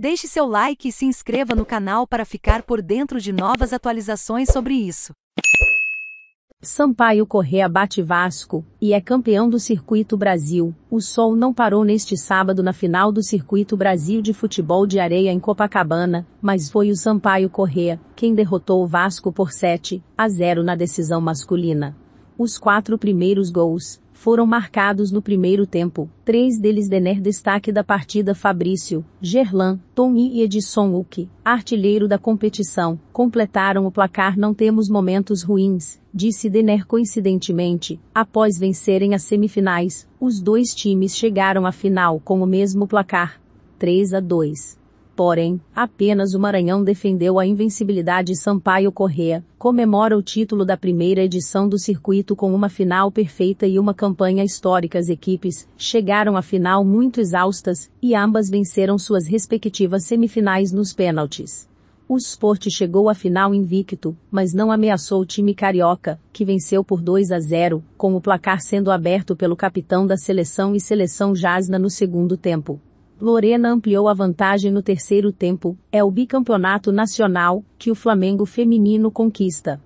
Deixe seu like e se inscreva no canal para ficar por dentro de novas atualizações sobre isso. Sampaio Correa bate Vasco e é campeão do Circuito Brasil. O sol não parou neste sábado na final do Circuito Brasil de Futebol de Areia em Copacabana, mas foi o Sampaio Correa quem derrotou o Vasco por 7 a 0 na decisão masculina. Os quatro primeiros gols foram marcados no primeiro tempo, três deles Denner destaque da partida Fabrício, Gerlan, Tony e Edson Uck, artilheiro da competição, completaram o placar não temos momentos ruins, disse Denner coincidentemente, após vencerem as semifinais, os dois times chegaram à final com o mesmo placar, 3 a 2. Porém, apenas o Maranhão defendeu a invencibilidade Sampaio Correa, comemora o título da primeira edição do circuito com uma final perfeita e uma campanha histórica. As equipes chegaram à final muito exaustas, e ambas venceram suas respectivas semifinais nos pênaltis. O Sport chegou à final invicto, mas não ameaçou o time carioca, que venceu por 2 a 0, com o placar sendo aberto pelo capitão da seleção e seleção Jasna no segundo tempo. Lorena ampliou a vantagem no terceiro tempo, é o bicampeonato nacional que o Flamengo feminino conquista.